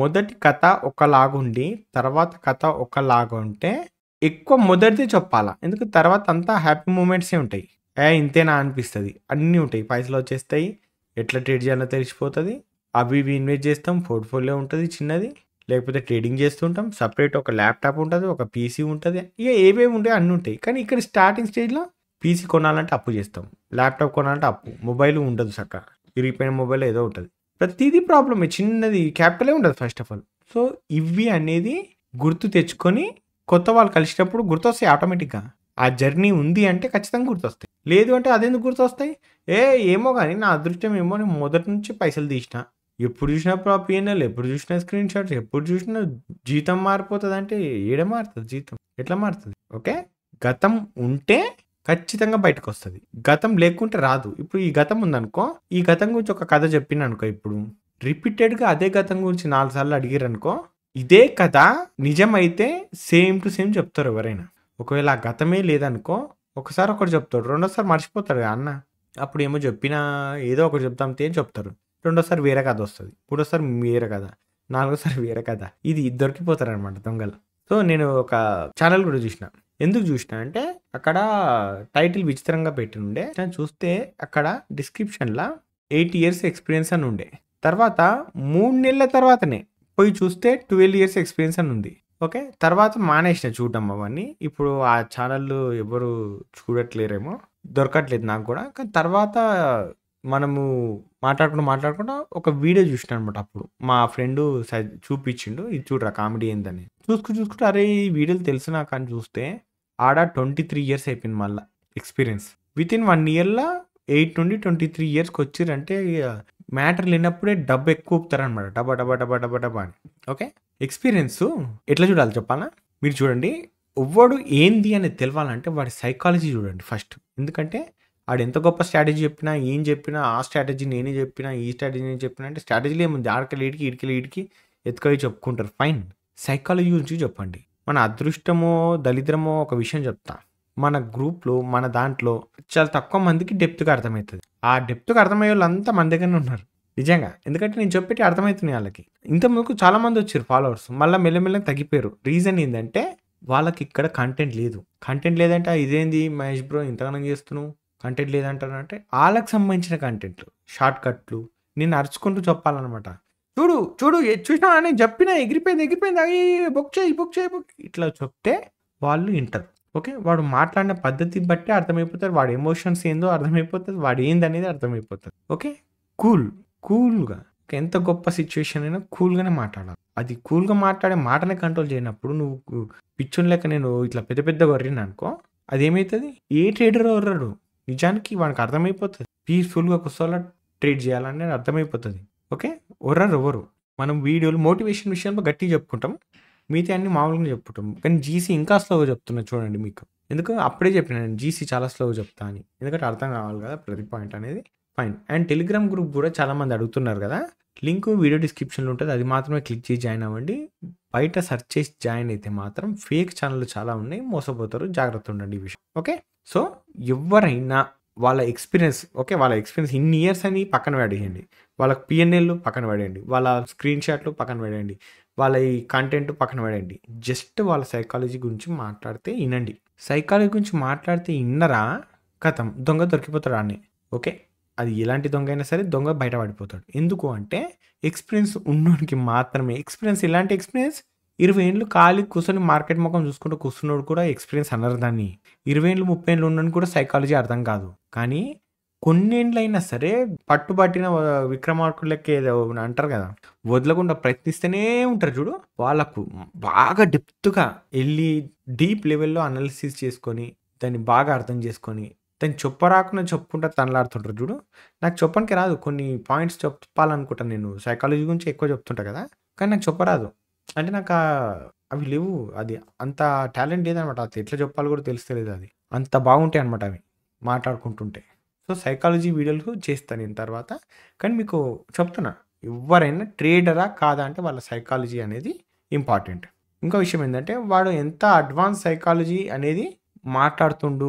మొదటి కథ ఒకలాగుండి తర్వాత కథ ఒకలాగా ఉంటే ఎక్కువ మొదటిది చెప్పాలా ఎందుకు తర్వాత అంతా హ్యాపీ మూమెంట్సే ఉంటాయి ఏ ఇంతేనా అనిపిస్తుంది అన్నీ ఉంటాయి పైసలు వచ్చేస్తాయి ఎట్లా ట్రేడ్ చేయాలో తెలిసిపోతుంది అవి ఇవి ఇన్వెస్ట్ చేస్తాం పోర్ట్ఫోలియో ఉంటుంది చిన్నది లేకపోతే ట్రేడింగ్ చేస్తుంటాం సపరేట్ ఒక ల్యాప్టాప్ ఉంటుంది ఒక పీసీ ఉంటుంది ఇక ఏవేవి ఉంటాయి అన్నీ ఉంటాయి కానీ ఇక్కడ స్టార్టింగ్ స్టేజ్లో పీసీ కొనాలంటే అప్పు చేస్తాం ల్యాప్టాప్ కొనాలంటే అప్పు మొబైల్ ఉండదు చక్క ఇరిగిపోయిన మొబైల్ ఏదో ఉంటుంది ప్రతిదీ ప్రాబ్లమే చిన్నది క్యాపిటలే ఉండదు ఫస్ట్ ఆఫ్ ఆల్ సో ఇవి అనేది గుర్తు తెచ్చుకొని కొత్త వాళ్ళు కలిసినప్పుడు గుర్తొస్తాయి ఆటోమేటిక్గా ఆ జర్నీ ఉంది అంటే ఖచ్చితంగా గుర్తొస్తాయి లేదు అంటే అదెందుకు గుర్తొస్తాయి ఏ ఏమో కానీ నా అదృష్టం ఏమో నేను మొదటి నుంచి పైసలు తీసిన ఎప్పుడు చూసినా పిఎన్ఎల్ ఎప్పుడు చూసినా స్క్రీన్ షాట్స్ ఎప్పుడు చూసినా జీతం మారిపోతుంది అంటే ఏడ మారుతుంది జీతం ఎట్లా మారుతుంది ఓకే గతం ఉంటే ఖచ్చితంగా బయటకు వస్తుంది గతం లేకుంటే రాదు ఇప్పుడు ఈ గతం ఉందనుకో ఈ గతం గురించి ఒక కథ చెప్పిన అనుకో ఇప్పుడు రిపీటెడ్గా అదే గతం గురించి నాలుగు సార్లు అడిగారు అనుకో ఇదే కథ నిజమైతే సేమ్ టు సేమ్ చెప్తారు ఎవరైనా ఒకవేళ ఆ గతమే లేదనుకో ఒకసారి ఒకటి చెప్తాడు రెండోసారి మర్చిపోతాడు కదా అన్న అప్పుడు ఏమో చెప్పినా ఏదో ఒకటి చెప్తాం తేని చెప్తారు రెండోసారి వేరే కథ వస్తుంది మూడోసారి వేరే కథ నాలుగోసారి వేరే కథ ఇది దొరికిపోతారు అనమాట దొంగలు సో నేను ఒక ఛానల్ కూడా చూసిన ఎందుకు చూసిన అంటే అక్కడ టైటిల్ విచిత్రంగా పెట్టి ఉండే నేను చూస్తే అక్కడ డిస్క్రిప్షన్లో ఎయిట్ ఇయర్స్ ఎక్స్పీరియన్స్ అని ఉండే తర్వాత మూడు నెలల తర్వాతనే పోయి చూస్తే ట్వెల్వ్ ఇయర్స్ ఎక్స్పీరియన్స్ అని ఉంది ఓకే తర్వాత మానేసిన చూడడం అవన్నీ ఇప్పుడు ఆ ఛానళ్ళు ఎవరు చూడట్లేరేమో దొరకట్లేదు నాకు కూడా కానీ తర్వాత మనము మాట్లాడుకుంటూ మాట్లాడుకుంటూ ఒక వీడియో చూసిన అనమాట అప్పుడు మా ఫ్రెండ్ చూపించిండు ఇది చూడరా కామెడీ ఏందని చూసుకు చూసుకుంటే అరే ఈ వీడియోలు తెలుసు నాకు అని చూస్తే ఆడ ట్వంటీ త్రీ ఇయర్స్ అయిపోయింది మళ్ళీ ఎక్స్పీరియన్స్ విత్ ఇన్ వన్ ఇయర్లో ఎయిట్ నుండి ట్వంటీ త్రీ ఇయర్స్కి వచ్చిరంటే మ్యాటర్ లేనప్పుడే డబ్బు ఎక్కువ ఊపుతారనమాట డబ్బా డబ్బా డబ్బా డబ్బా డబ్బా అని ఓకే ఎక్స్పీరియన్స్ ఎట్లా చూడాలి చెప్పాలా మీరు చూడండి ఎవ్వడు ఏంది అని తెలవాలంటే వాడి సైకాలజీ చూడండి ఫస్ట్ ఎందుకంటే ఆడు ఎంత గొప్ప స్ట్రాటజీ చెప్పినా ఏం చెప్పినా ఆ స్ట్రాటజీ నేనే చెప్పినా ఈ స్ట్రాటజీ నేను చెప్పినా అంటే స్ట్రాటజీ ఏముంది ఆడకలు ఇడికి ఇడికి ఇడికి ఎత్తుకొని చెప్పుకుంటారు ఫైన్ సైకాలజీ గురించి చెప్పండి మన అదృష్టమో దళిద్రమో ఒక విషయం చెప్తాను మన గ్రూప్లో మన దాంట్లో చాలా తక్కువ మందికి డెప్త్గా అర్థమవుతుంది ఆ డెప్త్కి అర్థమయ్యే వాళ్ళంతా మన దగ్గరనే ఉన్నారు నిజంగా ఎందుకంటే నేను చెప్పేటి అర్థమవుతున్నాయి వాళ్ళకి ఇంత ముందుకు చాలామంది వచ్చారు ఫాలోవర్స్ మళ్ళీ మెల్లమెల్లగా తగ్గిపోయారు రీజన్ ఏంటంటే వాళ్ళకి ఇక్కడ కంటెంట్ లేదు కంటెంట్ లేదంటే ఇదేంది మహేష్ బ్రో ఇంతగానం చేస్తున్నావు కంటెంట్ లేదంటారు అంటే వాళ్ళకి సంబంధించిన కంటెంట్లు షార్ట్ కట్లు నేను అరుచుకుంటూ చెప్పాలన్నమాట చూడు చూడు చూసినా నేను చెప్పిన ఎగిరిపోయింది ఎగిరిపోయింది అవి బుక్ చేయి బుక్ చేయి బుక్ ఇట్లా చెప్తే వాళ్ళు వింటారు ఓకే వాడు మాట్లాడిన పద్ధతి బట్టి అర్థమైపోతారు వాడు ఎమోషన్స్ ఏందో అర్థమైపోతుంది వాడు ఏందనేది అర్థమైపోతుంది ఓకే కూల్ కూల్గా ఎంత గొప్ప సిచ్యువేషన్ అయినా కూల్గానే మాట్లాడాలి అది కూల్గా మాట్లాడే మాటనే కంట్రోల్ చేయనప్పుడు నువ్వు పిచ్చుని లెక్క నేను ఇట్లా పెద్ద పెద్ద వర్రిని అనుకో అదేమవుతుంది ఏ ట్రేడర్ వర్రాడు నిజానికి వానికి అర్థమైపోతుంది పీస్ఫుల్గా కూర్చోవాలా ట్రేడ్ చేయాలని అర్థమైపోతుంది ఓకే వర్రరు ఎవరు మనం వీడియోలు మోటివేషన్ విషయంలో గట్టిగా చెప్పుకుంటాం మిగతా అన్ని మామూలుగా చెప్పుకుంటాం కానీ జీసీ ఇంకా స్లోగా చెప్తున్నా చూడండి మీకు ఎందుకు అప్పుడే చెప్పిన నేను జీసీ చాలా స్లోగా చెప్తా అని ఎందుకంటే అర్థం కావాలి కదా ప్రతి పాయింట్ అనేది ఫైన్ అండ్ టెలిగ్రామ్ గ్రూప్ కూడా చాలామంది అడుగుతున్నారు కదా లింక్ వీడియో డిస్క్రిప్షన్లో ఉంటుంది అది మాత్రమే క్లిక్ చేసి జాయిన్ అవ్వండి బయట సెర్చ్ చేసి జాయిన్ అయితే మాత్రం ఫేక్ ఛానల్ చాలా ఉన్నాయి మోసపోతారు జాగ్రత్త ఉండండి ఈ విషయం ఓకే సో ఎవరైనా వాళ్ళ ఎక్స్పీరియన్స్ ఓకే వాళ్ళ ఎక్స్పీరియన్స్ ఇన్ని ఇయర్స్ అని పక్కన పడేయండి వాళ్ళ పిఎన్ఎల్ పక్కన పడేయండి వాళ్ళ స్క్రీన్ షాట్లు పక్కన పడేయండి వాళ్ళ ఈ కంటెంట్ పక్కన పడండి జస్ట్ వాళ్ళ సైకాలజీ గురించి మాట్లాడితే వినండి సైకాలజీ గురించి మాట్లాడితే విన్నరా కథం దొంగ దొరికిపోతాడు అని ఓకే అది ఎలాంటి దొంగ అయినా సరే దొంగ బయట పడిపోతాడు ఎందుకు అంటే ఎక్స్పీరియన్స్ ఉన్నోడికి మాత్రమే ఎక్స్పీరియన్స్ ఎలాంటి ఎక్స్పీరియన్స్ ఇరవై ఏళ్ళు ఖాళీ కూర్చొని మార్కెట్ ముఖం చూసుకుంటూ కూర్చున్నోడు కూడా ఎక్స్పీరియన్స్ అన్నారు దాన్ని ఇరవై ఏళ్ళు ముప్పై ఏళ్ళు ఉండని కూడా సైకాలజీ అర్థం కాదు కానీ కొన్నేండ్లైనా సరే పట్టుబట్టిన విక్రమార్కులకి ఏదో అంటారు కదా వదలకుండా ప్రయత్నిస్తూనే ఉంటారు చూడు వాళ్ళకు బాగా డెప్త్గా వెళ్ళి డీప్ లెవెల్లో అనాలిసిస్ చేసుకొని దాన్ని బాగా అర్థం చేసుకొని దాన్ని చొప్పరాకుండా చెప్పుకుంటా తనలాడుతుంటారు చూడు నాకు చెప్పడానికి రాదు కొన్ని పాయింట్స్ చెప్పాలనుకుంటాను నేను సైకాలజీ గురించి ఎక్కువ చెప్తుంటా కదా కానీ నాకు చెప్పరాదు అంటే నాకు అవి లేవు అది అంత టాలెంట్ లేదనమాట అది ఎట్లా చెప్పాలి కూడా తెలుస్తలేదు అది అంత బాగుంటాయి అనమాట అవి మాట్లాడుకుంటుంటే సో సైకాలజీ వీడియోలు చేస్తాను నేను తర్వాత కానీ మీకు చెప్తున్నా ఎవరైనా ట్రేడరా కాదా అంటే వాళ్ళ సైకాలజీ అనేది ఇంపార్టెంట్ ఇంకో విషయం ఏంటంటే వాడు ఎంత అడ్వాన్స్ సైకాలజీ అనేది మాట్లాడుతుండు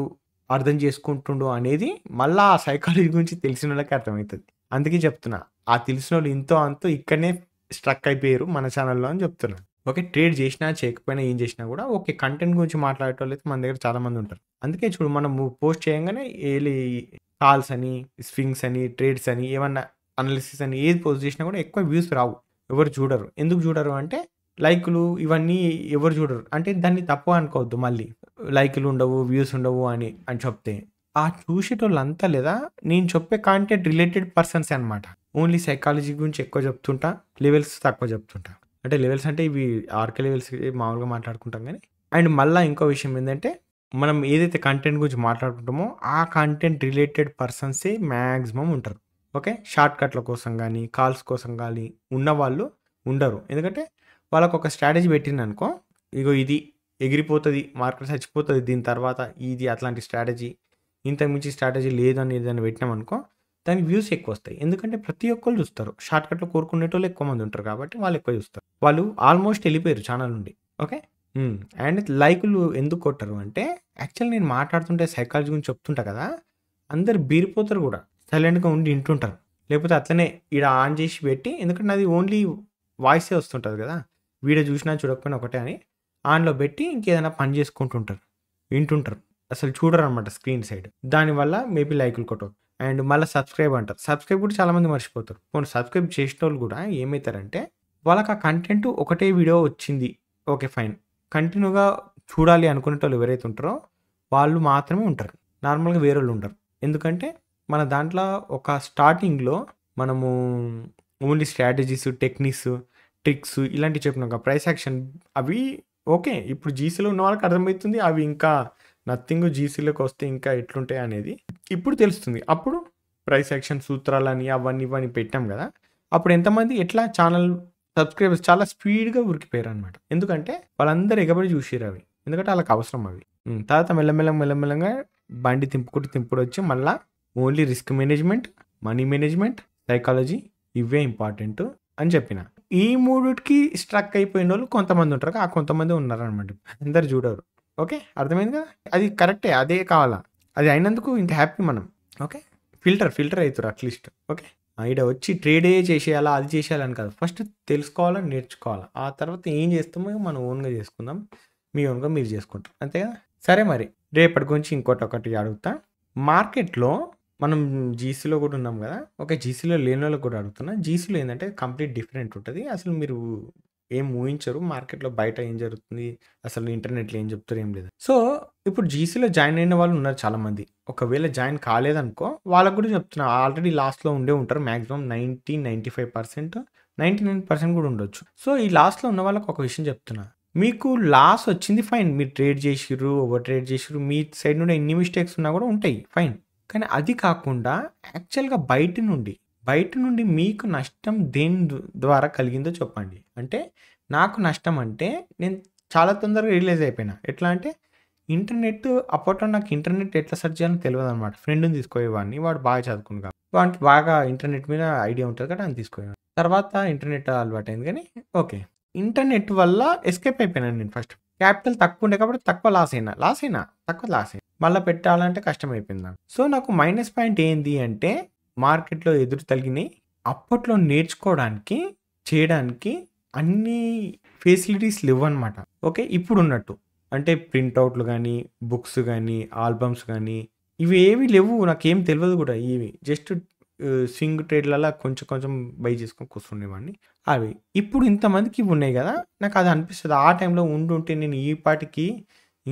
అర్థం చేసుకుంటుండు అనేది మళ్ళీ ఆ సైకాలజీ గురించి తెలిసిన వాళ్ళకి అర్థమవుతుంది అందుకే చెప్తున్నా ఆ తెలిసిన వాళ్ళు ఇంతో అంతో ఇక్కడనే స్ట్రక్ అయిపోయారు మన ఛానల్లో అని చెప్తున్నా ఓకే ట్రేడ్ చేసినా చేయకపోయినా ఏం చేసినా కూడా ఓకే కంటెంట్ గురించి మాట్లాడేటోళ్ళు అయితే మన దగ్గర చాలామంది ఉంటారు అందుకే చూడు మనం పోస్ట్ చేయగానే వెళ్ళి కాల్స్ అని స్వింగ్స్ అని ట్రేడ్స్ అని ఏమన్నా అనాలిసిస్ అని ఏది పోస్ట్ చేసినా కూడా ఎక్కువ వ్యూస్ రావు ఎవరు చూడరు ఎందుకు చూడరు అంటే లైకులు ఇవన్నీ ఎవరు చూడరు అంటే దాన్ని తప్పు అనుకోవద్దు మళ్ళీ లైకులు ఉండవు వ్యూస్ ఉండవు అని అని చెప్తే ఆ చూసేటోళ్ళంతా లేదా నేను చెప్పే కాంటెంట్ రిలేటెడ్ పర్సన్స్ అనమాట ఓన్లీ సైకాలజీ గురించి ఎక్కువ చెప్తుంటా లెవెల్స్ తక్కువ చెప్తుంటా అంటే లెవెల్స్ అంటే ఇవి ఆర్కే లెవెల్స్ మామూలుగా మాట్లాడుకుంటాం కానీ అండ్ మళ్ళీ ఇంకో విషయం ఏంటంటే మనం ఏదైతే కంటెంట్ గురించి మాట్లాడుకుంటామో ఆ కంటెంట్ రిలేటెడ్ పర్సన్సే మ్యాక్సిమం ఉంటారు ఓకే షార్ట్ కట్ల కోసం కానీ కాల్స్ కోసం కానీ ఉన్నవాళ్ళు ఉండరు ఎందుకంటే వాళ్ళకు ఒక స్ట్రాటజీ పెట్టింది అనుకో ఇగో ఇది ఎగిరిపోతుంది మార్కెట్ చచ్చిపోతుంది దీని తర్వాత ఇది అట్లాంటి స్ట్రాటజీ ఇంతకుమించి మించి స్ట్రాటజీ లేదని ఏదైనా పెట్టినామనుకో దాని వ్యూస్ ఎక్కువ వస్తాయి ఎందుకంటే ప్రతి ఒక్కళ్ళు చూస్తారు షార్ట్ కట్లో కోరుకునేటోళ్ళు ఎక్కువ మంది ఉంటారు కాబట్టి వాళ్ళు ఎక్కువ చూస్తారు వాళ్ళు ఆల్మోస్ట్ వెళ్ళిపోయారు ఛానల్ నుండి ఓకే అండ్ లైకులు ఎందుకు కొట్టరు అంటే, యాక్చువల్ నేను మాట్లాడుతుంటే సైకాలజీ గురించి చెప్తుంటా కదా! అందరు బీరిపోతారు కూడా సైలెంట్‌గా ఉండి వింటుంటారు లేకపోతే అట్లనే ఈడ ఆన్ చేసి పెట్టి ఎందుకంటే నాది ఓన్లీ వాయిసే వస్తుంటుంది కదా వీడియో చూసినా చూడకపోయినా ఒకటే అని ఆన్‌లో పెట్టి ఇంకేదైనా పని చేసుకుంటుంటారు వింటుంటారు. అసలు చూడరు అనమాట స్క్రీన్ సైడ్. దానివల్ల మేబీ లైకులు కొట్టరు అండ్ మళ్ళీ సబ్‌స్క్రైబ్ అంటారు. సబ్‌స్క్రైబ్ కూడా చాలా మంది మర్చిపోతారు. కొన్ని సబ్‌స్క్రైబ్ కూడా ఏమవుతారంటే వాళ్ళకి ఆ కంటెంట్ ఒకటే వీడియో వచ్చింది. ఓకే. ఫైన్. కంటిన్యూగా చూడాలి వాళ్ళు ఎవరైతే ఉంటారో వాళ్ళు మాత్రమే ఉంటారు నార్మల్గా వేరే వాళ్ళు ఉంటారు ఎందుకంటే మన దాంట్లో ఒక స్టార్టింగ్లో మనము ఓన్లీ స్ట్రాటజీస్ టెక్నిక్స్ ట్రిక్స్ ఇలాంటివి చెప్పినాక ప్రైస్ యాక్షన్ అవి ఓకే ఇప్పుడు జీసీలో ఉన్న వాళ్ళకి అర్థమవుతుంది అవి ఇంకా నథింగ్ జీసీలోకి వస్తే ఇంకా ఎట్లుంటాయి అనేది ఇప్పుడు తెలుస్తుంది అప్పుడు ప్రైస్ యాక్షన్ సూత్రాలని అవన్నీ ఇవన్నీ పెట్టాం కదా అప్పుడు ఎంతమంది ఎట్లా ఛానల్ సబ్స్క్రైబర్స్ చాలా స్పీడ్గా ఉరికిపోయారు అనమాట ఎందుకంటే వాళ్ళందరూ ఎగబడి చూసారు అవి ఎందుకంటే వాళ్ళకి అవసరం అవి తర్వాత మెల్లమెల్ల మెల్లమెల్లంగా బండి తింపుకుంటూ తింపుడు వచ్చి మళ్ళీ only risk management money management psychology ఇవే ఇంపార్టెంట్ అని చెప్పిన ఈ మూడుకి స్ట్రక్ అయిపోయిన వాళ్ళు కొంతమంది ఉంటారు ఆ కొంతమంది ఉన్నారనమాట అందరు చూడరు ఓకే అర్థమైంది కదా అది కరెక్టే అదే కావాలా అది అయినందుకు ఇంత హ్యాపీ మనం ఓకే ఫిల్టర్ ఫిల్టర్ అవుతారు అట్లీస్ట్ ఓకే ఈడ వచ్చి ట్రేడే చేసేయాలా అది చేసేయాలని కాదు ఫస్ట్ తెలుసుకోవాలని నేర్చుకోవాలి ఆ తర్వాత ఏం చేస్తామో మనం ఓన్గా చేసుకుందాం మీ ఓన్గా మీరు చేసుకుంటారు అంతేగా సరే మరి రేపటి గురించి ఇంకోటి ఒకటి అడుగుతా మార్కెట్లో మనం జీసీలో కూడా ఉన్నాం కదా ఒక జీసీలో లేని వాళ్ళకి కూడా అడుగుతున్నా జీసీలో ఏంటంటే కంప్లీట్ డిఫరెంట్ ఉంటుంది అసలు మీరు ఏం ఊహించరు మార్కెట్లో బయట ఏం జరుగుతుంది అసలు ఇంటర్నెట్లో ఏం చెప్తారు ఏం లేదు సో ఇప్పుడు జీసీలో జాయిన్ అయిన వాళ్ళు ఉన్నారు చాలామంది ఒకవేళ జాయిన్ కాలేదనుకో వాళ్ళకు కూడా చెప్తున్నా ఆల్రెడీ లాస్ట్లో ఉండే ఉంటారు maximum ninety ninety five percent ninety nine percent కూడా ఉండొచ్చు సో ఈ లాస్ట్లో ఉన్న వాళ్ళకి ఒక విషయం చెప్తున్నా మీకు లాస్ వచ్చింది ఫైన్ మీరు ట్రేడ్ చేసిర్రు ఓవర్ ట్రేడ్ చేసిర్రు మీ సైడ్ నుండి ఎన్ని మిస్టేక్స్ ఉన్నా కూడా ఉంటాయి ఫైన్ కానీ అది కాకుండా యాక్చువల్గా బయట నుండి బయట నుండి మీకు నష్టం దేని ద్వారా కలిగిందో చెప్పండి అంటే నాకు నష్టం అంటే నేను చాలా తొందరగా రియలైజ్ అయిపోయినా ఎట్లా అంటే ఇంటర్నెట్ అప్పట్లో నాకు ఇంటర్నెట్ ఎట్లా సెర్చ్ చేయాలని తెలియదు అనమాట ఫ్రెండ్ని తీసుకునేవాడిని వాడు బాగా చదువుకున్నా వాడికి బాగా ఇంటర్నెట్ మీద ఐడియా ఉంటుంది కదా అని తీసుకునేవాడు తర్వాత ఇంటర్నెట్ అలవాటు అయింది కానీ ఓకే ఇంటర్నెట్ వల్ల ఎస్కేప్ అయిపోయినాను నేను ఫస్ట్ క్యాపిటల్ తక్కువ ఉండే కాబట్టి తక్కువ లాస్ అయినా లాస్ అయినా తక్కువ లాస్ అయినా మళ్ళీ పెట్టాలంటే కష్టం అయిపోయింది సో నాకు మైనస్ పాయింట్ ఏంది అంటే మార్కెట్లో ఎదురు తగిలినాయి అప్పట్లో నేర్చుకోవడానికి చేయడానికి అన్ని ఫెసిలిటీస్ లేవన్నమాట ఓకే ఇప్పుడు ఉన్నట్టు అంటే ప్రింట్అవుట్లు కానీ బుక్స్ కానీ ఆల్బమ్స్ కానీ ఇవి ఏవి లేవు నాకేం తెలియదు కూడా ఇవి జస్ట్ స్వింగ్ ట్రేడ్లలో కొంచెం కొంచెం బై చేసుకొని కూర్చుండేవాడిని అవి ఇప్పుడు ఇంతమందికి ఇవి ఉన్నాయి కదా నాకు అది అనిపిస్తుంది ఆ టైంలో ఉండుంటే నేను ఈ పాటికి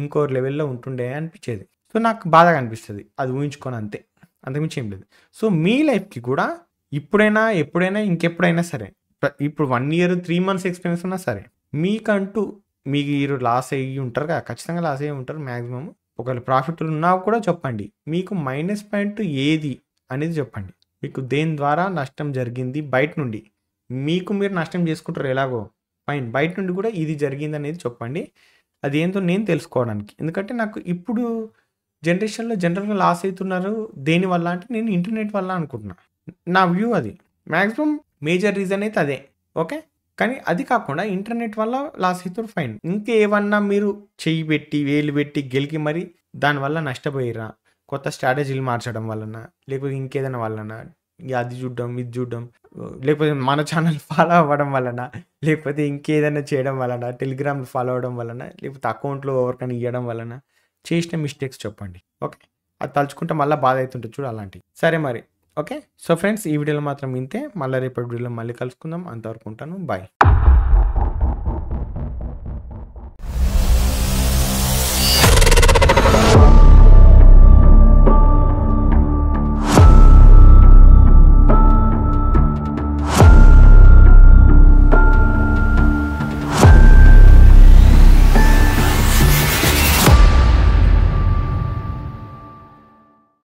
ఇంకో లెవెల్లో ఉంటుండే అనిపించేది సో నాకు బాధగా అనిపిస్తుంది అది ఊహించుకొని అంతే అంతకుమించి ఏం లేదు సో మీ లైఫ్కి కూడా ఇప్పుడైనా ఎప్పుడైనా ఇంకెప్పుడైనా సరే ఇప్పుడు one year three months experience ఉన్నా సరే మీకంటూ మీకు మీరు లాస్ అయ్యి ఉంటారు కదా ఖచ్చితంగా లాస్ అయ్యి ఉంటారు మ్యాక్సిమం ఒకవేళ ప్రాఫిట్లు ఉన్నా కూడా చెప్పండి మీకు మైనస్ పాయింట్ ఏది అనేది చెప్పండి మీకు దేని ద్వారా నష్టం జరిగింది బయట నుండి మీకు మీరు నష్టం చేసుకుంటారు ఎలాగో ఫైన్ బయట నుండి కూడా ఇది జరిగింది అనేది చెప్పండి అది ఏంటో నేను తెలుసుకోవడానికి ఎందుకంటే నాకు ఇప్పుడు జనరేషన్లో జనరల్గా లాస్ అవుతున్నారు దేని వల్ల అంటే నేను ఇంటర్నెట్ వల్ల అనుకుంటున్నా నా వ్యూ అది మ్యాక్సిమం మేజర్ రీజన్ అయితే అదే ఓకే కానీ అది కాకుండా ఇంటర్నెట్ వల్ల లాస్ అవుతారు ఫైన్ ఇంకేమన్నా మీరు చెయ్యి పెట్టి వేలు పెట్టి గెలికి మరి దానివల్ల నష్టపోయిరా కొత్త స్ట్రాటజీలు మార్చడం వలన లేకపోతే ఇంకేదైనా వలన అది చూడడం ఇది చూడడం లేకపోతే మన ఛానల్ ఫాలో అవ్వడం వలన లేకపోతే ఇంకేదైనా చేయడం వలన టెలిగ్రామ్ ఫాలో అవ్వడం వలన లేకపోతే అకౌంట్లో ఎవరికైనా ఇవ్వడం వలన చేసిన మిస్టేక్స్ చెప్పండి ఓకే అది తలుచుకుంటే మళ్ళీ బాధ అవుతుంటుంది చూడు అలాంటివి సరే మరి ఓకే సో ఫ్రెండ్స్ ఈ వీడియోలో మాత్రం ఇంతే మళ్ళీ రేపటి వీడియోలో మళ్ళీ కలుసుకుందాం అంతవరకు ఉంటాను బాయ్